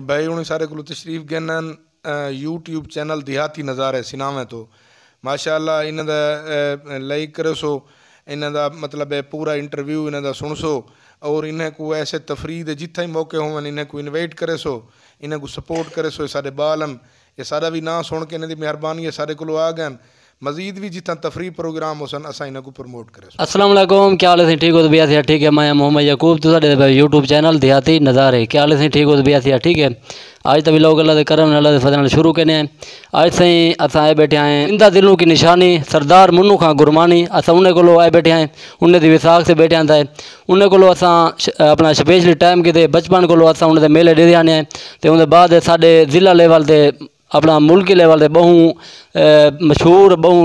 बैरून सारकुल तशरीफ़ गेनन YouTube channel देहाती नज़ारे सिनाम तो माशा इन लाइक करो सो इन मतलब है पूरा इंटरव्यू इन सुन सो और इन्हें को ऐसे तफरीद जिथे मौके होवन इन्हें को इन्वाइट करे सो इन्हें को सपोर्ट करे सो सारे बालम ये सारा भी ना सुन के इन्हें मेहरबानी सारे को आ गए मजीद भी जितना तफरी प्रोग्राम हो सन असा इन्हों प्रमोट करें असलम क्या हाल है ठीक हो तो बिया ठीक है मैं मोहम्मद यकूब तो साढ़े यूट्यूब चैनल देहाती नज़ारे क्या हाल है ठीक हो तो बिया ठीक है आज तभी तो लोग अल्लाह के करम अल्लाह के फजल शुरू करने हैं आज से अस आए बैठे आए इंदा दिलों की निशानी सरदार मुन्नू खां गुरमानी अस उन्हें को आए बैठे आए उन्हें दी विसाख से बैठे आंदा है उन्हें को अस अपना स्पेशली टाइम किते बचपन को अस उन्हें मेले दे आने हैं तो उनके बाद साढ़े जिला लेवल से अपना मुल्क लेवल के बहु मशहूर बहु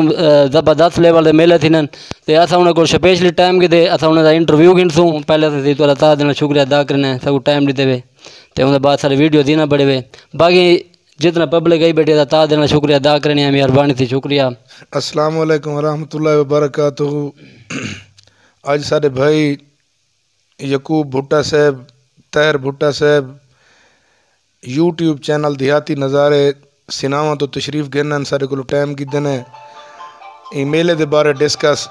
ज़बरदस्त लेवल के मेले थी आहिनि ते असां उन स्पेशली टाइम खे ते असां उन्हें इंटरव्यू खणसूं पहले त तो देना शुक्रिया अदा करना सब टाइम दीते हुए तो उन बाद सारे वीडियो देना बड़े वे बाकी जितना पब्लिक आई बैठे तार देना शुक्रिया अदा करनी है मेहरबानी थी शुक्रिया असलम वालेकुम वरक अज आज भाई यकूब भुट्टा साहब तैर भुट्टा साहब यूट्यूब चैनल देहाती नज़ारे ਸਿਨਾਵਾਂ ਤੋਂ ਤਸ਼ਰੀਫ ਗਿਰਨ ਸਾਡੇ ਕੋਲ ਟਾਈਮ ਕਿਦਨ ਹੈ ਇਹ ਮੇਲੇ ਦੇ ਬਾਰੇ ਡਿਸਕਸ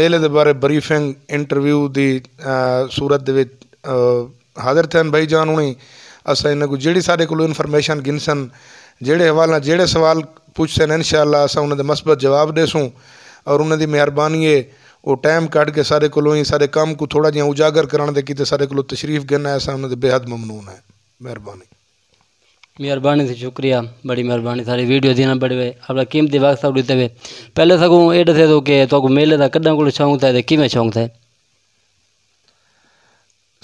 ਮੇਲੇ ਦੇ ਬਾਰੇ ਬਰੀਫਿੰਗ ਇੰਟਰਵਿਊ ਦੀ ਸੂਰਤ ਦੇ ਵਿੱਚ ਹਾਜ਼ਰ ਹਨ ਭਾਈ ਜਾਨ ਹੁਣੀ ਅਸਾਂ ਇਹਨਾਂ ਕੋ ਜਿਹੜੀ ਸਾਡੇ ਕੋਲ ਇਨਫੋਰਮੇਸ਼ਨ ਗਿੰਸਨ ਜਿਹੜੇ ਹਵਾਲਾ ਜਿਹੜੇ ਸਵਾਲ ਪੁੱਛਣ ਇਨਸ਼ਾਅੱਲਾ ਅਸਾਂ ਉਹਨਾਂ ਦੇ ਮਸਬਤ ਜਵਾਬ ਦੇਸੂ ਔਰ ਉਹਨਾਂ ਦੀ ਮਿਹਰਬਾਨੀ ਹੈ ਉਹ ਟਾਈਮ ਕੱਢ ਕੇ ਸਾਡੇ ਕੋਲੋਂ ਹੀ ਸਾਡੇ ਕੰਮ ਕੋ ਥੋੜਾ ਜਿਹਾ ਉਜਾਗਰ ਕਰਨ ਦੇ ਕੀਤੇ ਸਾਡੇ ਕੋਲੋਂ ਤਸ਼ਰੀਫ ਗਿਨਣਾ ਹੈ ਅਸਾਂ ਉਹਨਾਂ ਦੇ ਬੇहद ਮਮਨੂਨ ਹੈ ਮਿਹਰਬਾਨੀ मेहरबानी थी शुक्रिया बड़ी मेहरबानी सारी वीडियो देना बड़े अपना कीमती वक्त सब देते पहले सगू एड थे तो के तो मेले का कदा को शौक था कि में शौक था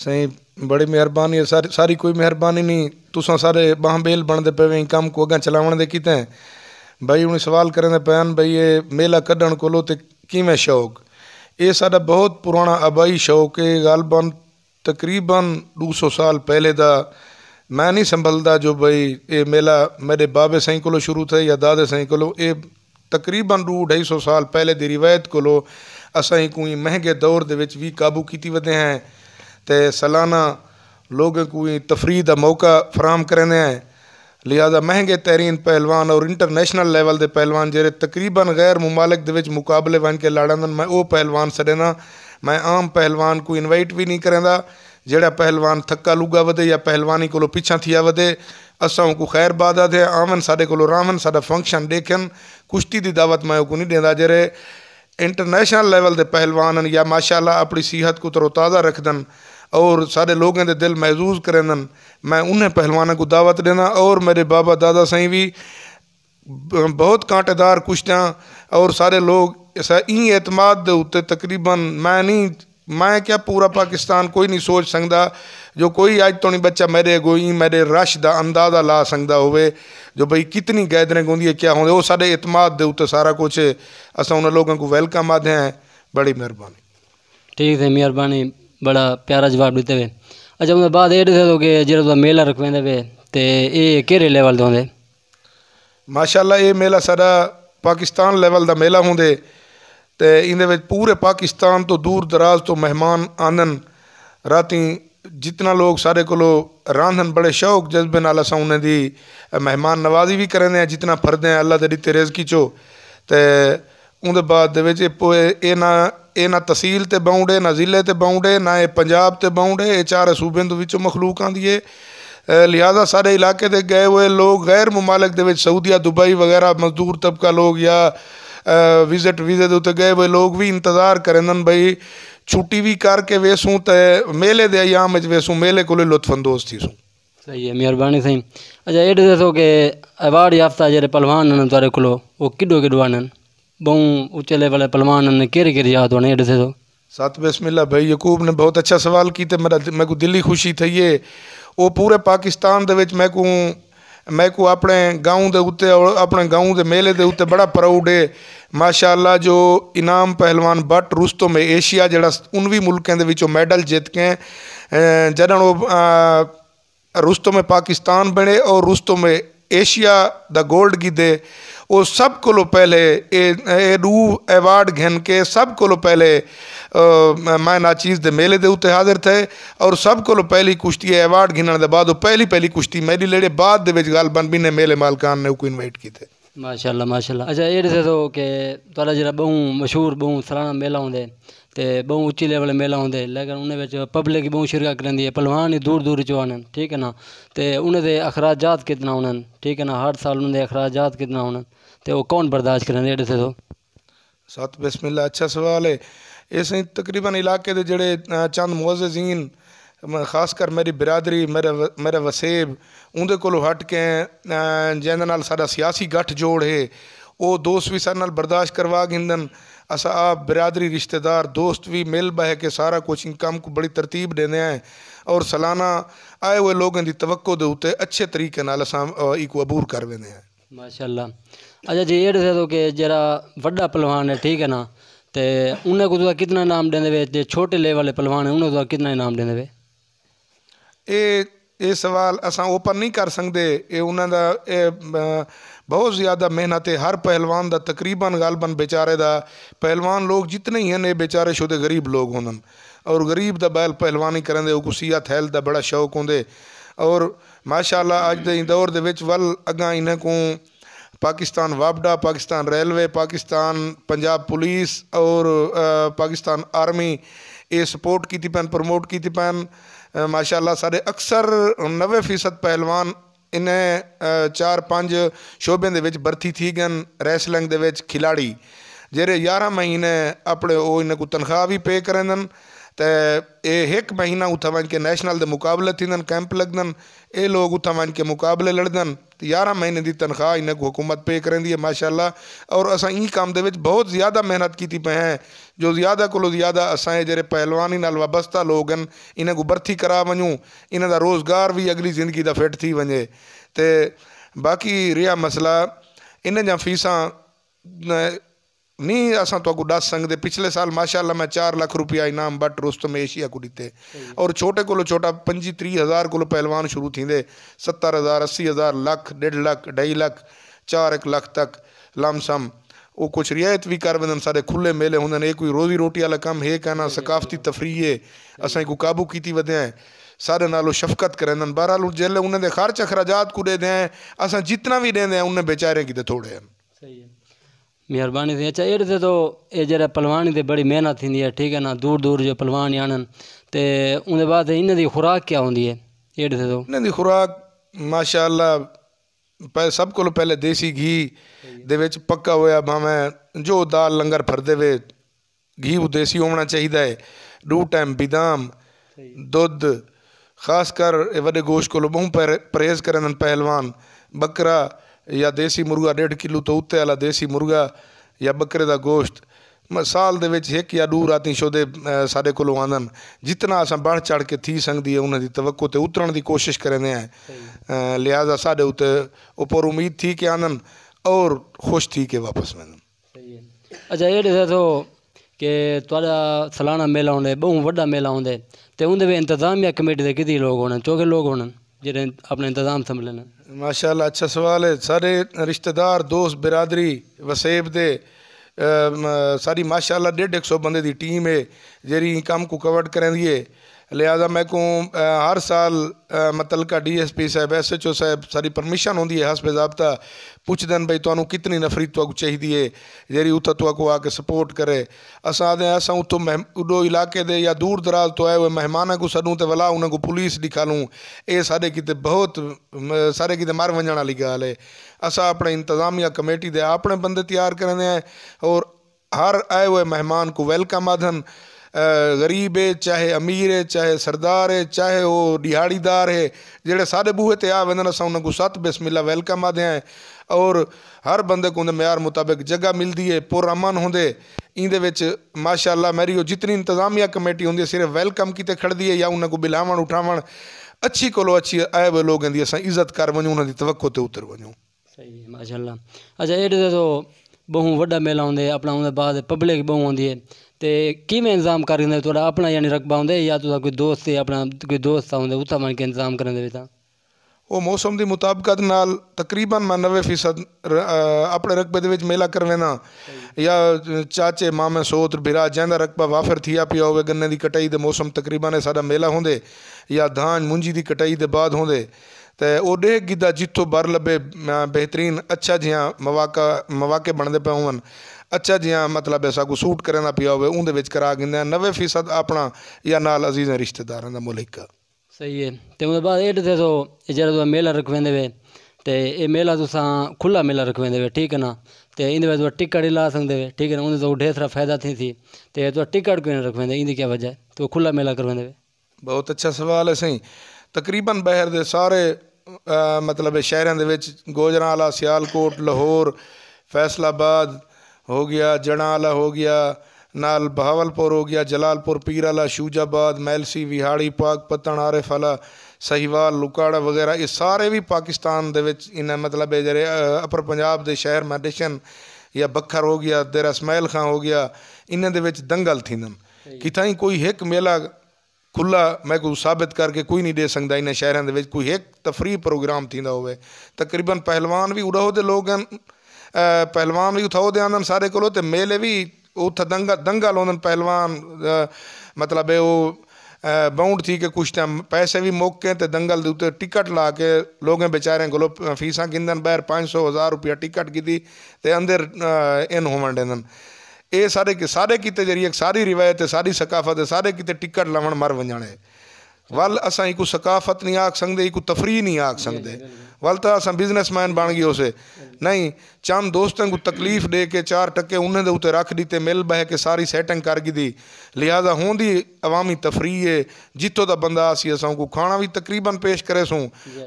सही बड़ी मेहरबानी है सारी सारी कोई मेहरबानी नहीं तुसा सारे बाह बेल बनते पे कम को अगर चलावन दे किते भाई उन्हें सवाल करें पैन भाई ये मेला क्ढन को तो किमें शौक ये साडा बहुत पुराना आबाई शौक है गालबन तकरीबन दो सौ साल पहले का ਮੈਂ ਨਹੀਂ ਸੰਭਲਦਾ ਜੋ ਬਈ ਇਹ ਮੇਲਾ ਮੇਰੇ ਬਾਬੇ ਸਾਈਂ ਕੋਲੋਂ ਸ਼ੁਰੂ ਥੇ ਜਾਂ ਦਾਦੇ ਸਾਈਂ ਕੋਲੋਂ ਇਹ ਤਕਰੀਬਨ 250 ਸਾਲ ਪਹਿਲੇ ਦੀ ਰਿਵਾਇਤ ਕੋਲੋਂ ਅਸਾਂ ਹੀ ਕੋਈ ਮਹਿੰਗੇ ਦੌਰ ਦੇ ਵਿੱਚ ਵੀ ਕਾਬੂ ਕੀਤੀ ਵਦੇ ਹੈ ਤੇ ਸਾਲਾਨਾ ਲੋਕ ਕੋਈ ਤਫਰੀਹ ਦਾ ਮੌਕਾ ਫਰਾਮ ਕਰਨੇ ਹੈ ਲਿਹਾਜ਼ਾ ਮਹਿੰਗੇ ਤਹਿਰੀਨ ਪਹਿਲਵਾਨ ਔਰ ਇੰਟਰਨੈਸ਼ਨਲ ਲੈਵਲ ਦੇ ਪਹਿਲਵਾਨ ਜਿਹੜੇ ਤਕਰੀਬਨ ਗੈਰ ਮੁਮਾਲਕ ਦੇ ਵਿੱਚ ਮੁਕਾਬਲੇ ਵਾਂ ਕੇ ਲੜਨ ਮੈਂ ਉਹ ਪਹਿਲਵਾਨ ਸੜੇਨਾ ਮੈਂ ਆਮ ਪਹਿਲਵਾਨ ਕੋ ਇਨਵਾਈਟ ਵੀ ਨਹੀਂ ਕਰਾਂਦਾ ਜਿਹੜਾ ਪਹਿਲਵਾਨ ਥੱਕਾ ਲੂਗਾ ਵਧੇ ਜਾਂ ਪਹਿਲਵਾਨੀ ਕੋਲੋਂ ਪਿੱਛਾ ਥੀਆ ਵਧੇ ਅਸਾਂ ਨੂੰ ਖੈਰ ਬਾਦਾ ਦੇ ਆਵਨ ਸਾਡੇ ਕੋਲੋਂ ਰਾਵਨ ਸਾਡਾ ਫੰਕਸ਼ਨ ਦੇਖਣ ਕੁਸ਼ਤੀ ਦੀ ਦਾਵਤ ਮੈਂ ਕੋ ਨਹੀਂ ਦਿੰਦਾ ਜਿਹੜੇ ਇੰਟਰਨੈਸ਼ਨਲ ਲੈਵਲ ਦੇ ਪਹਿਲਵਾਨ ਹਨ ਜਾਂ ਮਾਸ਼ਾਅੱਲਾ ਆਪਣੀ ਸਿਹਤ ਕੋ ਤਰੋਤਾਜ਼ਾ ਰੱਖਦਨ और सारे लोगों के दिल महजूज करेंदन मैं उन्हें पहलवानों को दावत देना और मेरे बाबा दादा सही भी बहुत कांटेदार कुश्तियाँ और सारे लोग ऐसा ही अतमाद उत्ते तकरीबन मैं नहीं ਮੈਂ ਕਿਹਾ ਪੂਰਾ ਪਾਕਿਸਤਾਨ ਕੋਈ ਨਹੀਂ ਸੋਚ ਸਕਦਾ ਜੋ ਕੋਈ ਅੱਜ ਤੋਂ ਨਹੀਂ ਬੱਚਾ ਮੇਰੇ ਗੋਈ ਮੇਰੇ ਰਸ਼ ਦਾ ਅੰਦਾਜ਼ਾ ਲਾ ਸਕਦਾ ਹੋਵੇ ਜੋ ਬਈ ਕਿਤਨੀ ਗੈਦਰਿੰਗ ਹੁੰਦੀ ਹੈ ਕਿਆ ਹੁੰਦੇ ਉਹ ਸਾਡੇ ਇਤਮਾਦ ਦੇ ਉੱਤੇ ਸਾਰਾ ਕੁਝ ਅਸਾਂ ਉਹਨਾਂ ਲੋਕਾਂ ਨੂੰ ਵੈਲਕਮ ਆਦੇ ਹਾਂ ਬੜੀ ਮਿਹਰਬਾਨੀ ਠੀਕ ਹੈ ਮਿਹਰਬਾਨੀ ਬੜਾ ਪਿਆਰਾ ਜਵਾਬ ਦਿੱਤੇ ਵੇ ਅਜਾ ਉਹਦੇ ਬਾਅਦ ਇਹ ਦੱਸੋ ਕਿ ਜਿਹੜਾ ਦਾ ਮੇਲਾ ਰਖਵਾਉਂਦੇ ਵੇ ਤੇ ਇਹ ਕਿਹੜੇ ਲੈਵਲ ਦੇ ਹੁੰਦੇ ਮਾਸ਼ਾਅੱਲਾ ਇਹ ਮੇਲਾ ਸਾਡਾ ਪਾਕਿਸਤਾਨ ਲੈਵਲ ਦਾ ਮੇਲਾ ਹੁੰਦੇ ਤੇ ਇਹਦੇ ਵਿੱਚ ਪੂਰੇ ਪਾਕਿਸਤਾਨ ਤੋਂ ਦੂਰ ਦਰਾਜ਼ ਤੋਂ ਮਹਿਮਾਨ ਆਨਨ ਰਾਤੀ ਜਿਤਨਾ ਲੋਕ ਸਾਰੇ ਕੋਲੋਂ ਰਾਂਧਨ ਬੜੇ ਸ਼ੌਕ ਜਜ਼ਬੇ ਨਾਲ ਅਸਾਂ ਉਹਨਾਂ ਦੀ ਮਹਿਮਾਨ ਨਵਾਜ਼ੀ ਵੀ ਕਰਦੇ ਆ ਜਿਤਨਾ ਫਰਦੇ ਆ ਅੱਲਾ ਦੇ ਦਿੱਤੇ ਰਿਜ਼ਕੀ ਚੋ ਤੇ ਉਹਦੇ ਬਾਅਦ ਦੇ ਵਿੱਚ ਇਹ ਨਾ ਇਹ ਨਾ ਤਹਿਸੀਲ ਤੇ ਬਾਉਂਡੇ ਨਾ ਜ਼ਿਲ੍ਹੇ ਤੇ ਬਾਉਂਡੇ ਨਾ ਇਹ ਪੰਜਾਬ ਤੇ ਬਾਉਂਡੇ ਇਹ ਚਾਰ ਸੂਬਿਆਂ ਦੇ ਵਿੱਚੋਂ ਮਖਲੂਕ ਆਂਦੀ ਏ लिहाजा सारे इलाके से गए हुए लोग गैर ममालक सऊदीया दुबई वगैरह मजदूर तबका लोग या विज़िट विज़िट उते गए हुए लोग भी इंतज़ार करें भाई छुट्टी भी करके वेसूँ तो मेले दे अयाम अच वेसूं मेले कोले लुत्फ़अंदोज़ थी सूं सही है मेहरबानी साईं अच्छा एॾो ॾिसो की अवॉर्ड याफ़्ता जहिड़े पलवान आहिनि तुंहिंजे कोलो उहो केॾो केॾो आहिनि भाऊ पलवान आहिनि कहिड़ी कहिड़ी यादि आहिनि बिस्मिल्ला भाई यकूब ने बहुत अच्छा सवाल की तो मेरा मेरे को दिल्ली खुशी थी है वो पूरे पाकिस्तान के को मैं को अपने गाँव के उत्ते अपने गाँव के मेले के उत्ते बड़ा प्राउड है माशाल्लाह जो इनाम पहलवान भट्ट रुस्तों में एशिया जरा उनवी मुल्कों के मैडल जित के जदन वो रुस्तों में पाकिस्तान बने और रुस्तों में ਏਸ਼ੀਆ ਦਾ 골ਡ ਗਿੱਦੇ ਉਹ ਸਭ ਕੋਲੋਂ ਪਹਿਲੇ ਇਹ ਇਹ ਰੂ ਅਵਾਰਡ ਘਨ ਕੇ ਸਭ ਕੋਲੋਂ ਪਹਿਲੇ ਮੈਂ ਨਾਚੀਜ਼ ਦੇ ਮੇਲੇ ਦੇ ਉੱਤੇ ਹਾਜ਼ਰ ਥੇ ਔਰ ਸਭ ਕੋਲੋਂ ਪਹਿਲੀ ਕੁਸ਼ਤੀ ਅਵਾਰਡ ਘਿਨਣ ਦੇ ਬਾਅਦ ਉਹ ਪਹਿਲੀ ਪਹਿਲੀ ਕੁਸ਼ਤੀ ਮੇਰੀ ਲੜੇ ਬਾਅਦ ਦੇ ਵਿੱਚ ਗਾਲਬਨ ਵੀ ਨੇ ਮੇਲੇ ਮਾਲਕਾਨ ਨੇ ਉਹ ਇਨਵਾਈਟ ਕੀਤੇ ਮਾਸ਼ਾਅੱਲਾ ਮਾਸ਼ਾਅੱਲਾ ਅੱਛਾ ਇਹ ਦੱਸੋ ਕਿ ਤੁਹਾਡਾ ਜਿਹੜਾ ਬਹੁ ਮਸ਼ਹੂਰ ਬਹੁ ਸਲਾਣਾ ਮੇਲਾ ਹੁੰਦੇ तो बहुत उच्ची लेवल मेला होंदे लेकिन उन्हें पब्लिक बहुत शिरकत करें पलवान ही दूर दूर चों आने ठीक है ना ते उ'नें अखराजात कितना होङन ठीक है ना हर साल उं'दे अखराजात कितना होङन ते ओह् कौन बर्दाश्त करैंदे इतने तो सत बिस्मिल्ला अच्छा सवाल है इस तकरीबन इलाके दे जेह्ड़े चंद मुआजजीन खासकर मेरी बिरादरी मेरे व मेरे वसेब उं'दे कोला हट के जेह्दे नाल सियासी गठजोड़ है वो दोस्त भी साढ़े नाल बर्दाश्त करवा गिंदन असा आप बिरादरी रिश्तेदार दोस्त भी मिल बह के सारा कोचिंग काम को बड़ी तरतीब देने हैं और सालाना आए हुए लोगों की तवक्को के उत्ते अच्छे तरीके नाल अबूर कर वेंदे हैं माशाल्लाह अच्छा जी ये दस दो कि जरा वड्डा पलवान है ठीक है ना तो उन्हें को कितना इनाम दें जो छोटे लेवल वाले पलवान है उन्हें तुस कितना इनाम दें वे ए ओपन नहीं कर सकते उन्होंने ਬਹੁਤ ਜ਼ਿਆਦਾ ਮਿਹਨਤ ਹੈ ਹਰ ਪਹਿਲਵਾਨ ਦਾ ਤਕਰੀਬਨ ਗਾਲਬਨ ਵਿਚਾਰੇ ਦਾ ਪਹਿਲਵਾਨ ਲੋਕ ਜਿਤਨੇ ਹੀ ਹਨ ਇਹ ਵਿਚਾਰੇ ਸ਼ੁਦੇ ਗਰੀਬ ਲੋਕ ਹੁੰਦੇ ਔਰ ਗਰੀਬ ਦਾ ਬੈਲ ਪਹਿਲਵਾਨੀ ਕਰਨ ਦੇ ਉਹ ਕੁਸੀਅਤ ਹੈਲ ਦਾ ਬੜਾ ਸ਼ੌਕ ਹੁੰਦੇ ਔਰ ਮਾਸ਼ਾਅੱਲਾ ਅੱਜ ਦੇ ਦੌਰ ਦੇ ਵਿੱਚ ਵੱਲ ਅਗਾ ਇਹਨਾਂ ਕੋ पाकिस्तान वापडा पाकिस्तान रेलवे पाकिस्तान पंजाब पुलिस और पाकिस्तान आर्मी ये सपोर्ट की थी पैन प्रमोट की थी पैन माशाल्लाह सारे अक्सर नबे फ़ीसद पहलवान ਇਨੇ ਚਾਰ ਪੰਜ ਸ਼ੋਬਿਆਂ ਦੇ ਵਿੱਚ ਵਰਤੀ ਥੀ ਗਨ ਰੈਸਲਿੰਗ ਦੇ ਵਿੱਚ ਖਿਲਾੜੀ ਜਿਹੜੇ 11 ਮਹੀਨੇ ਆਪਣੇ ਉਹ ਇਹਨਾਂ ਨੂੰ ਤਨਖਾਹ ਵੀ ਪੇ ਕਰਨਨ त इहे महीना हू तव्हां खे नेशनल ते मुक़ाबिला थींदा कैंप लगदन आहिनि इहे लोग तव्हां के मुक़ाबले लड़दन आहिनि त महीने जी तनख़्वाह हिन हुकूमत पे करेंदी है माशाल्लाह और असां ई काम के विच बहुत ज़्यादा मेहनत की थी पे हैं जो ज़्यादा कोलो ज़्यादा असांजे जहिड़े पहलवानी नाल वाबस्ता लोग आहिनि इन को भर्ती करा वञूं इन रोज़गार भी अगली ज़िंदगी का फिट थी वञे त बाक़ी रिया मसला इन जा फीसां नहीं असा तो अगू दस संघ पिछले साल माशाला मैं चार लख रुपया इनाम बट में एशिया को दिते और छोटे को छोटा पंजी तीह हज़ार को पहलवान शुरू थे सत्तर हज़ार अस्सी हज़ार लख डेढ़ लख ढाई लख चार एक लख तक लमसम वो कुछ रियायत भी कर बन सारे खुले मेले होंगे एक कोई रोजी रोटी वाला कम है कहना सकाफती तफरी है असा को काबू की बदया सारे नो शफकत करें बहरहाल जल्द उन्होंने खर्च अखराजात को दे दें असा जितना भी दे दें उन्हें बेचारे कि थोड़े सही मेहरबानी थी अच्छा अहिड़े ते थो तो इहे जेड़ा पलवान ते बड़ी मेहनत थींदी आहे ठीकु आहे न दूर दूर जो पलवान आननि ते उनदे बाद इन दी खुराक क्या हूंदी है अहिड़े ते तो। इन दी खुराक माशा पर सब को पहले देसी घी ਦੇ ਵਿੱਚ ਪੱਕਾ ਹੋਇਆ ਭਾਵੇਂ ਜੋ ਦਾਲ ਲੰਗਰ ਫਰਦੇ ਵੇ ਘੀ ਉਹ ਦੇਸੀ ਹੋਣਾ ਚਾਹੀਦਾ ਹੈ ਡੂ ਟਾਈਮ ਬਦਾਮ ਦੁੱਧ ਖਾਸ ਕਰ ਇਹ ਵੱਡੇ ਗੋਸ਼ ਕੋਲੋਂ ਬਹੁ ਪਰਹੇਜ਼ ਜਾਂ ਦੇਸੀ ਮੁਰਗਾ 1.5 ਕਿਲੋ ਤੋਂ ਉੱਤੇ ਵਾਲਾ ਦੇਸੀ ਮੁਰਗਾ ਜਾਂ ਬੱਕਰੇ ਦਾ ਗੋਸ਼ਤ ਸਾਲ ਦੇ ਵਿੱਚ ਇੱਕ ਜਾਂ ਦੋ ਰਾਤੀ ਸ਼ੋਦੇ ਸਾਡੇ ਕੋਲੋਂ ਆਂਦਨ ਜਿੰਨਾ ਅਸਾਂ ਬੜ ਚੜ ਕੇ ਥੀ ਸੰਗਦੀ ਹੈ ਉਹਨਾਂ ਦੀ ਤਵੱਕੋ ਤੇ ਉਤਰਨ ਦੀ ਕੋਸ਼ਿਸ਼ ਕਰਦੇ ਆ ਲਿਆਜ਼ਾ ਸਾਡੇ ਉਤੇ ਉਪਰ ਉਮੀਦ ਥੀ ਕਿ ਆਂਦਨ और खुश थी के वापस वेंदुमि सही अच्छा इहो ॾिसे थो कि तुंहिंजा सालाना मेला हूंदा ॿ वॾा मेला हूंदा ते उन में इंतिज़ामिया कमेटी ते केतिरी लोग हुजनि चोखे लोग हुजनि जॾहिं अपने इंतिज़ाम संभलनि माशाल्लाह अच्छा सवाल है सारे रिश्तेदार दोस्त बिरादरी वसेब दे आ, सारी माशाल्लाह डेढ़ एक सौ बंदे की टीम है जी कम को कवर करेंदी है लिहाजा महकू हर साल मतलब डी एस पी साहब एस एच ओ साहब सारी परमिशन होंगी है हसबे जबता पुछते हैं बई कितनी नफरी तुक चाहिए है जी उत को आके सपोर्ट करे अस आदि अस उतो मेह उडो इलाके दे या दूर दराज तो आए हुए मेहमान को सदूँ तो वला उन्होंने पुलिस दिखालूँ ये साढ़े कितने बहुत साढ़े कितने मर वजन वाली गल है अस अपने इंतजामिया कमेटी के अपने बंदे तैयार करें और हर आए हुए मेहमान को वेलकम आदन गरीब है चाहे अमीर है चाहे सरदार है चाहे वो दिहाड़ीदार है जड़े सारे बूहे ते आ वेंदा असां उन सत बिस्मिल्ला वेलकम आदे हैं और हर बंदे को उन म्यार मुताबिक जगह मिलती है पुरअमन होंदे इंदे विच माशाल्लाह मेरी जितनी इंतजामिया कमेटी होंगी सिर्फ वेलकम किते खड़दी है या उनको बिलावण उठावण अच्छी को अच्छी आए हुए लोग दी असां इज़त कर वञूं उन्हनि जी उतर वञूं सही है माशाल्लाह अच्छा एॾे तो बहु वॾा मेला हूंदे अपना हुन बाद पब्लिक बहु हूंदी है ते किवें इंतजाम करदे न थुआढ़ा अपना यानी रकबा होंदा जां तुस कोई दोस्त या अपना कोई दोस्त होंदे उत्थां मन के इंतजाम करन दे तां ਉਹ ਮੌਸਮ ਦੀ ਮੁਤਾਬਕਤ ਨਾਲ ਤਕਰੀਬਨ ਮੈਂ 90% ਆਪਣੇ ਰਕਬੇ ਦੇ ਵਿੱਚ ਮੇਲਾ ਕਰਵੇਨਾ ਜਾਂ ਚਾਚੇ ਮਾਮੇ ਸੋਤਰ ਬਿਰਾ ਜਿਹਦਾ ਰਕਬਾ ਵਾਫਰ ਥੀਆ ਪਿਆ ਹੋਵੇ ਗੰਨੇ ਦੀ ਕਟਾਈ ਦੇ ਮੌਸਮ ਤਕਰੀਬਨ ਸਾਡਾ ਮੇਲਾ ਹੁੰਦੇ ਜਾਂ ਧਾਨ ਮੁੰਜੀ ਦੀ ਕਟਾਈ ਦੇ ਬਾਅਦ ਹੁੰਦੇ ਤੇ ਉਹ ਦੇਖ ਗਿੱਦਾ ਜਿੱਥੋਂ ਬਰ ਲੱਭੇ ਬਿਹਤਰੀਨ ਅੱਛਾ ਜਿਹਾ ਮਵਾਕਾ ਮਵਾਕੇ ਬਣਦੇ ਪਏ ਹੋਣ ਅੱਛਾ ਜੀਆਂ ਮਤਲਬ ਐਸਾ ਕੋ ਸੂਟ ਕਰਨ ਦਾ ਪਿਆ ਹੋਵੇ ਉਹਦੇ ਵਿੱਚ ਕਰਾ ਗਿੰਦੇ 90% ਆਪਣਾ ਜਾਂ ਨਾਲ ਅਜ਼ੀਜ਼ ਰਿਸ਼ਤੇਦਾਰਾਂ ਦਾ ਮੁਲਕ ਸਹੀ ਹੈ ਤੇ ਉਹਦੇ ਬਾਅਦ ਇਹ ਤੇ ਸੋ ਜਿਹੜਾ ਤੁਸੀਂ ਮੇਲਾ ਰਖਵੇਂਦੇ ਵੇ ਤੇ ਇਹ ਮੇਲਾ ਤੁਸੀਂ ਖੁੱਲਾ ਮੇਲਾ ਰਖਵੇਂਦੇ ਵੇ ਠੀਕ ਹੈ ਨਾ ਤੇ ਇਹਦੇ ਵਿੱਚ ਤੁਸੀਂ ਟਿਕਟ ਲਾ ਸਕਦੇ ਵੇ ਠੀਕ ਹੈ ਨਾ ਉਹਦੇ ਤੋਂ ढेर ਫਾਇਦਾ ਥੀ ਸੀ ਤੇ ਤੁਸੀਂ ਟਿਕਟ ਕਿਉਂ ਰਖਵੇਂਦੇ ਇਹਦੀ ਕੀ ਵਜ੍ਹਾ तो खुला मेला करवाने बहुत अच्छा सवाल है सही तकरीबन बहर दे सारे आ, मतलब शहरों के गोजराला सियालकोट लाहौर फैसलाबाद ਹੋ ਗਿਆ ਜਣਾਲਾ ਹੋ ਗਿਆ ਨਾਲ बहावलपुर ਹੋ ਗਿਆ ਜਲਾਲਪੁਰ पीराला ਸ਼ੂਜਾਬਾਦ ਮੈਲਸੀ विहाड़ी पाक पतन आरिफ ਸਹੀਵਾਲ ਲੁਕਾੜਾ ਵਗੈਰਾ ਇਹ ਸਾਰੇ ਵੀ ਪਾਕਿਸਤਾਨ ਦੇ ਵਿੱਚ ਇਹਨਾਂ ਮਤਲਬ ਹੈ ਜਿਹੜੇ ਅਪਰ ਪੰਜਾਬ ਦੇ ਸ਼ਹਿਰ ਮੈਡੀਸ਼ਨ ਜਾਂ ਬੱਖਰ ਹੋ ਗਿਆ ਦੇਰ ਇਸਮਾਇਲ ਖਾਂ ਹੋ ਗਿਆ ਇਹਨਾਂ ਦੇ ਵਿੱਚ ਦੰਗਲ ਥੀਂਦਨ ਕਿਥਾਈ ਕੋਈ ਇੱਕ ਮੇਲਾ ਖੁੱਲਾ ਮੈਂ ਕੋਈ ਸਾਬਤ ਕਰਕੇ ਕੋਈ ਨਹੀਂ ਦੇ ਸਕਦਾ ਇਹਨਾਂ ਸ਼ਹਿਰਾਂ ਦੇ ਵਿੱਚ ਕੋਈ ਇੱਕ ਤਫਰੀਹ ਪ੍ਰੋਗਰਾਮ ਥਿੰਦਾ ਹੋਵੇ ਤਕਰੀਬਨ ਪਹਿਲਵਾਨ ਵੀ ਉਡਾਹੋ ਦੇ ਲੋਕ ਹਨ ਪਹਿਲਵਾਨ ਵੀ थो ध्यानु सारे कोलो ते मेले बि उथ दंगा दंगा लावंदा ਪਹਿਲਵਾਨ ਮਤਲਬ ਇਹ ਉਹ ਬਾਉਂਡ ਥੀ ਕਿ ਕੁਛ ਟਾਈਮ ਪੈਸੇ ਵੀ ਮੌਕੇ ਤੇ ਦੰਗਲ ਦੇ ਉੱਤੇ ਟਿਕਟ ਲਾ ਕੇ ਲੋਕਾਂ ਵਿਚਾਰਿਆਂ ਗਲੋ ਫੀਸਾਂ ਗਿੰਦਨ ਬਾਹਰ 500 ਹਜ਼ਾਰ ਰੁਪਿਆ ਟਿਕਟ ਕੀਤੀ ਤੇ ਅੰਦਰ ਇਨ ਹੋਵਣ ਦੇਂਦਨ ਇਹ ਸਾਰੇ ਸਾਰੇ ਕੀਤੇ ਜਰੀਏ ਸਾਰੀ ਰਿਵਾਇਤ ਤੇ ਸਾਰੀ ਸਕਾਫਤ ਸਾਰੇ ਕੀਤੇ ਟਿਕਟ ਲਾਉਣ ਮਰ ਵੰਜਣੇ वल असां हिकु सकाफ़त नहीं आख सकते हिकु तफरी नहीं आख सकते वल तो अस बिज़नेसमैन बण गयोसीं नहीं चम दोस्तों को तकलीफ़ दे के चार टके उन्हें उत्ते रख दी मिल बह के सारी सैटिंग कर गई दी लिहाजा होंदी अवामी तफरी है जितों का बंदा असी असा को खाना भी तकरीबन पेश करे सूँ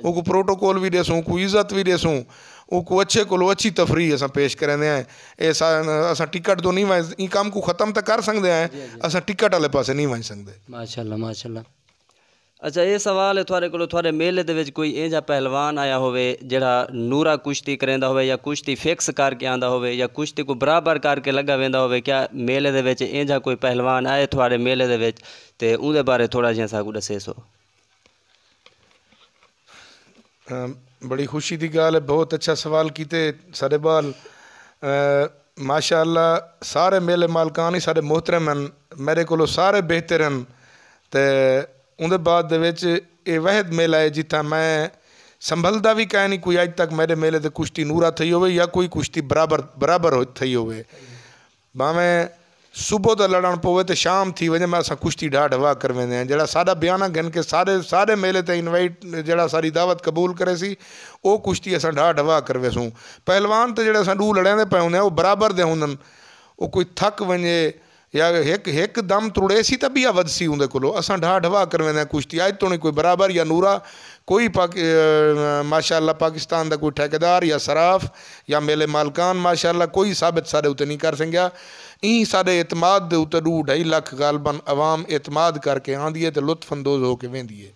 वो को प्रोटोकॉल भी देसूँ को इज़्ज़त भी देसूँ वो को अच्छे को अच्छी तफरी असा पेश करें अस टिकट तो नहीं वह कम को ख़त्म तो कर सकते हैं असा टिकट वाले पास नहीं वही सकते माशाल्लाह माशाल्लाह ਅੱਛਾ ਇਹ ਸਵਾਲ ਹੈ ਤੁਹਾਡੇ ਕੋਲ ਤੁਹਾਡੇ ਮੇਲੇ ਦੇ ਵਿੱਚ ਕੋਈ ਇੰਜਾ ਪਹਿਲਵਾਨ ਆਇਆ ਹੋਵੇ ਜਿਹੜਾ ਨੂਰਾ ਕੁਸ਼ਤੀ ਕਰੇਂਦਾ ਹੋਵੇ ਜਾਂ ਕੁਸ਼ਤੀ ਫਿਕਸ ਕਰਕੇ ਆਂਦਾ ਹੋਵੇ ਜਾਂ ਕੁਸ਼ਤੀ ਕੋ ਬਰਾਬਰ ਕਰਕੇ ਲੱਗਾ ਵੇਂਦਾ ਹੋਵੇ ਕਿਆ ਮੇਲੇ ਦੇ ਵਿੱਚ ਇੰਜਾ ਕੋਈ ਪਹਿਲਵਾਨ ਆਏ ਤੁਹਾਡੇ ਮੇਲੇ ਦੇ ਵਿੱਚ ਤੇ ਉਹਦੇ ਬਾਰੇ ਥੋੜਾ ਜਿਹਾ ਸਾਕੂ ਦੱਸੇ ਸੋ ਬੜੀ ਖੁਸ਼ੀ ਦੀ ਗੱਲ ਹੈ ਬਹੁਤ ਅੱਛਾ ਸਵਾਲ ਕੀਤੇ ਸਾਡੇ ਬਾਲ ਮਾਸ਼ਾਅੱਲਾ ਸਾਰੇ ਮੇਲੇ ਮਾਲਕਾਂ ਨੇ ਸਾਡੇ ਮੁਹਤਰਮ ਹਨ ਮੇਰੇ ਕੋਲੋਂ ਸਾਰੇ ਬਿਹਤਰ ਹਨ ਤੇ ਉਹਦੇ ਬਾਅਦ ਦੇ ਵਿੱਚ ਇਹ ਵਹਿਦ ਮੇਲਾ ਹੈ ਜਿੱਥਾ ਮੈਂ ਸੰਭਲਦਾ ਵੀ ਕਾਇ ਨਹੀਂ ਕੋਈ ਅੱਜ ਤੱਕ ਮੇਰੇ ਮੇਲੇ ਤੇ ਕੁਸ਼ਤੀ ਨੂਰਾ થઈ ਹੋਵੇ ਜਾਂ ਕੋਈ ਕੁਸ਼ਤੀ ਬਰਾਬਰ ਬਰਾਬਰ થઈ ਹੋਵੇ ਬਾਵੇਂ ਸਵੇਰ ਦਾ ਲੜਨ ਪਵੇ ਤੇ ਸ਼ਾਮ ਥੀ ਵਜੇ ਮੈਂ ਅਸਾਂ ਕੁਸ਼ਤੀ ਢਾਢਵਾ ਕਰਵੇਂਦੇ ਆ ਜਿਹੜਾ ਸਾਡਾ ਬਿਆਨਾ ਗਨ ਕੇ ਸਾਰੇ ਸਾਰੇ ਮੇਲੇ ਤੇ ਇਨਵਾਈਟ ਜਿਹੜਾ ਸਾਰੀ ਦਾਵਤ ਕਬੂਲ ਕਰੇ ਸੀ ਉਹ ਕੁਸ਼ਤੀ ਅਸਾਂ ਢਾਢਵਾ ਕਰਵੇ ਸੂ ਪਹਿਲਵਾਨ ਤੇ ਜਿਹੜਾ ਸਾਂ ਡੂ ਲੜਿਆਂ ਦੇ ਪਏ ਹੁੰਦੇ ਆ ਉਹ ਬਰਾਬਰ ਦੇ ਹੁੰਦਨ ਉਹ ਕੋਈ ਥੱਕ ਵੰਜੇ या एक एक दम तुड़ेसी त बि वधसी हूंदे कुलो असां ढा ढवा करे वेंदा आहियूं कुश्ती अॼु तो कोई बराबर या नूरा कोई पाकि माशा पाकिस्तान का कोई ठेकेदार या सराफ़ या मेले मालकान माशा कोई साबित साॾे नहीं कर सघिया ईअं साॾे इतमाद उते ॾू ढाई लख ग़ालबन अवाम इतमाद करके आँदी है तो लुत्फ अंदोज़ होकर वेंदी है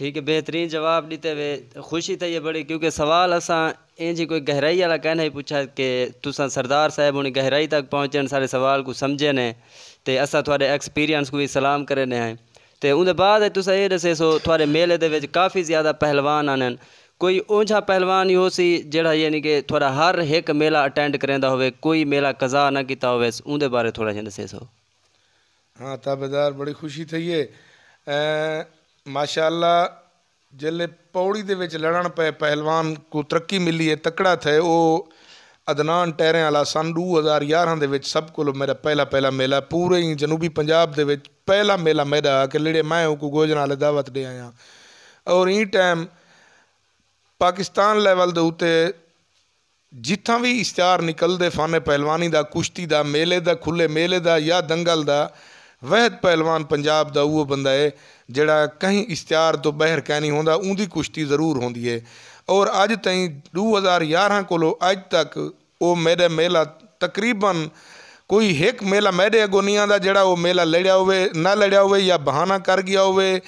ठीक है बेहतरीन जवाब दीते हुए खुशी थी बड़ी क्योंकि सवाल असा इंज कोई गहराई वाला कहना ही पूछा कि तुसा सरदार साहब उन्हें गहराई तक पहुँचे सारे सवाल को समझे ने तो असा थोड़े एक्सपीरियंस को भी सलाम करने हैं तो उनके बाद ये दसे सो थोड़े मेले के काफ़ी ज़्यादा पहलवान आने कोई ऊंझा पहलवान ही हो सी जड़ा यानी कि थोड़ा हर एक मेला अटेंड करेंदा होवे कोई मेला कज़ा ना किता होवे उनके बारे थोड़ा जन दसे सो हाँ ताबेदार बड़ी खुशी थी है ਮਾਸ਼ਾਅੱਲਾ जंहिंमहिल ਪੌੜੀ ਦੇ ਵਿੱਚ ਲੜਨ ਪਏ ਪਹਿਲਵਾਨ ਨੂੰ ਤਰੱਕੀ ਮਿਲੀ ਹੈ ਤਕੜਾ ਥੇ ਉਹ ਅਦਨਾਨ टैरें ਵਾਲਾ ਸਨ 2011 ਦੇ ਵਿੱਚ ਸਭ ਕੋਲ ਮੇਰਾ ਪਹਿਲਾ ਪਹਿਲਾ ਮੇਲਾ ਪੂਰੇ ਹੀ ਜਨੂਬੀ ਪੰਜਾਬ ਦੇ ਵਿੱਚ ਪਹਿਲਾ ਮੇਲਾ ਮੇਰਾ ਕਿ ਲੜੇ ਮੈਂ ਕੋ ਗੋਜਨਾ ਲਈ ਦਾਵਤ ਦੇ ਆਇਆ ਔਰ ਇਹ ਟਾਈਮ ਪਾਕਿਸਤਾਨ ਲੈਵਲ ਦੇ ਉਤੇ ਜਿੱਥਾਂ ਵੀ ਇਸ਼ਤਿਹਾਰ ਨਿਕਲਦੇ ਫਾਨੇ ਪਹਿਲਵਾਨੀ ਦਾ ਕੁਸ਼ਤੀ ਦਾ ਮੇਲੇ ਦਾ ਖੁੱਲੇ ਮੇਲੇ ਦਾ ਜਾਂ ਦੰਗਲ ਦਾ ਵਹਿਦ ਪਹਿਲਵਾਨ ਪੰਜਾਬ ਦਾ ਉਹ ਬੰਦਾ ਹੈ ਜਿਹੜਾ ਕਹੀਂ ਇਸ਼ਤਿਹਾਰ ਤੋਂ ਬਹਿਰ ਕਹਿ ਨਹੀਂ ਹੁੰਦਾ ਉਹਦੀ ਕੁਸ਼ਤੀ ਜ਼ਰੂਰ ਹੁੰਦੀ ਹੈ ਔਰ ਅੱਜ ਤਾਈਂ 2011 ਕੋਲੋਂ ਅੱਜ ਤੱਕ ਉਹ ਮੇਰੇ ਮੇਲਾ ਤਕਰੀਬਨ ਕੋਈ ਇੱਕ ਮੇਲਾ ਮੇਰੇ ਅਗੋਨੀਆਂ ਦਾ ਜਿਹੜਾ ਉਹ ਮੇਲਾ ਲੜਿਆ ਹੋਵੇ ਨਾ ਲੜਿਆ ਹੋਵੇ ਜਾਂ ਬਹਾਨਾ ਕਰ ਗਿਆ ਹੋਵੇ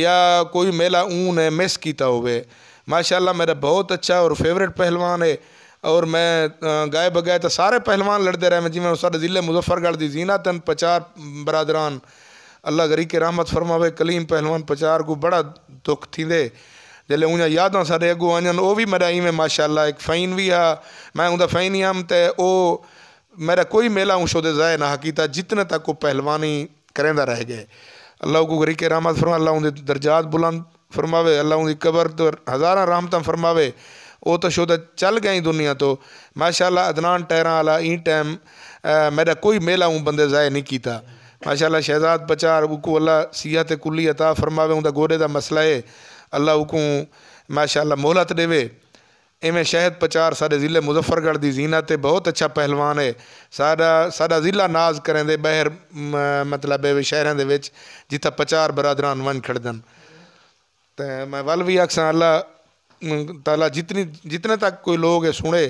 ਜਾਂ ਕੋਈ ਮੇਲਾ ਉਹਨੇ ਮਿਸ ਕੀਤਾ ਹੋਵੇ ਮਾਸ਼ਾਅੱਲਾ ਮੇਰਾ ਬਹੁਤ ਅੱਛਾ ਔਰ ਫੇਵਰਿਟ ਪਹਿਲਵਾਨ ਹੈ और मैं गाय बगाए तो सारे पहलवान लड़ते रहे मैं जी ज़िले मुजफ्फरगढ़ की जीना तन पचार बरादरान अल्लाह गरी के रहमत फरमावे कलीम पहलवान पचार को बड़ा दुख थी दे जल्ले याद यादा सारे अगू आजन उहो भी मराई में माशाला एक फ़ाइन भी आ मैं उनका फ़ाइन ही हुअमि तो वो मेरा कोई मेला उस जाए ना हकीता जितने तक पहलवान ही करेंदा रह गए अल्लाह को गरी के रहमत फरमा अल्लाह उनके दर्जात बुलंद फरमावे अल्लाह उनकी कबर तो हज़ारा रहमत फरमावे वो तो शुदा चल गया ही दुनिया तो माशाला अदनान टैर आला ई टाइम मेरा कोई मेला हूँ बंदे ज़ाय नहीं किया माशाल्लाह शहजाद बचार उकू अल्लाह सियात कुली अता फरमावे उनका गोरे का मसला है अल्लाह उकू माशाल्लाह मोहलत देवे इवें शहद पचार साढ़े ज़िले मुजफ्फरगढ़ की जीनत बहुत अच्छा पहलवान है सारा सा ज़िला नाज करें मतलब दे बहर मतलब शहर के पचार बरादरान वन खड़दन तो मैं वल भी अक्सर अल्लाह ताला जितनी जितने तक कोई लोग है सुने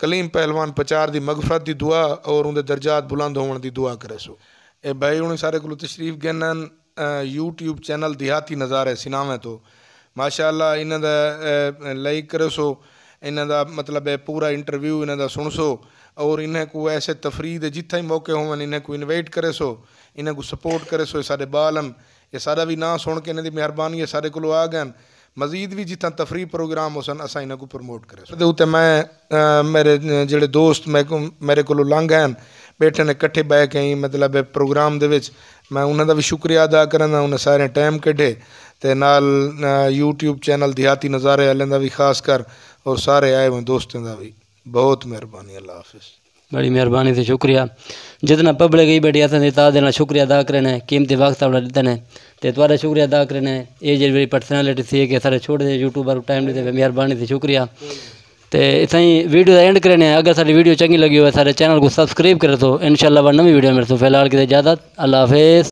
कलीम पहलवान प्रचार की मगफरत की दुआ और उनके दर्जात बुलंद होने की दुआ करे सो ए भाई उन्हें सारे को तशरीफ गहन यूट्यूब चैनल देहाती नज़ारे सिनावे तो माशाला इन्हों लाइक करे सो इन्हों का मतलब है पूरा इंटरव्यू इन्हों का सुन सो और इन्हें को ऐसे तफरी दे जिथे ही मौके होवन इन्हें को इन्वाइट करे सो इन्हें को सपोर्ट करे सो ये सारे बाल ये सारा भी ना सुन के इन्हें की मेहरबानी है सारे को आ गए हैं ਮਜ਼ੀਦ ਵੀ ਜਿੱਥਾਂ ਤਫਰੀਹ ਪ੍ਰੋਗਰਾਮ ਹੋਸਨ ਅਸਾਂ ਇਹਨਾਂ ਨੂੰ ਪ੍ਰਮੋਟ ਕਰੇ ਉਹਦੇ ਉੱਤੇ ਮੈਂ ਮੇਰੇ ਜਿਹੜੇ ਦੋਸਤ ਮੇਰੇ ਕੋਲੋਂ ਲੰਘ ਆਣ ਬੈਠੇ ਨੇ ਇਕੱਠੇ ਬੈ ਕੇ ਮਤਲਬ ਪ੍ਰੋਗਰਾਮ ਦੇ ਵਿੱਚ ਮੈਂ ਉਹਨਾਂ ਦਾ ਵੀ ਸ਼ੁਕਰੀਆ ਅਦਾ ਕਰਨਾ ਉਹਨਾਂ ਸਾਰੇ ਟਾਈਮ ਕੱਢੇ ਤੇ ਨਾਲ YouTube ਚੈਨਲ ਦਿਹਾਤੀ ਨਜ਼ਾਰੇ ਵਾਲਿਆਂ ਦਾ ਵੀ ਖਾਸ ਕਰ ਔਰ ਸਾਰੇ ਆਏ ਹੋਏ ਦੋਸਤਾਂ ਦਾ ਵੀ ਬਹੁਤ ਮਿਹਰਬਾਨੀ ਅੱਲਾ ਹਾਫਿਜ਼ बड़ी मेहरबानी से शुक्रिया जितना पब्लिक ही बैठी असें ता देना शुक्रिया अदा करना कीमती वक्त अपना दिता ने ते थोड़ा शुक्रिया अदा करना ये मेरी पर्सनैलिटी थी कि सारे छोटे से यूट्यूबर टाइम देते मेहरबानी से शुक्रिया तो इतना वीडियो का एंड करने अगर सारी वीडियो चंगी लगी हो सारे चैनल को सब्सक्राइब करे तो इन शाला नवी वीडियो मेरे तो फिलहाल कितने ज़्यादा अल्लाह हाफिज़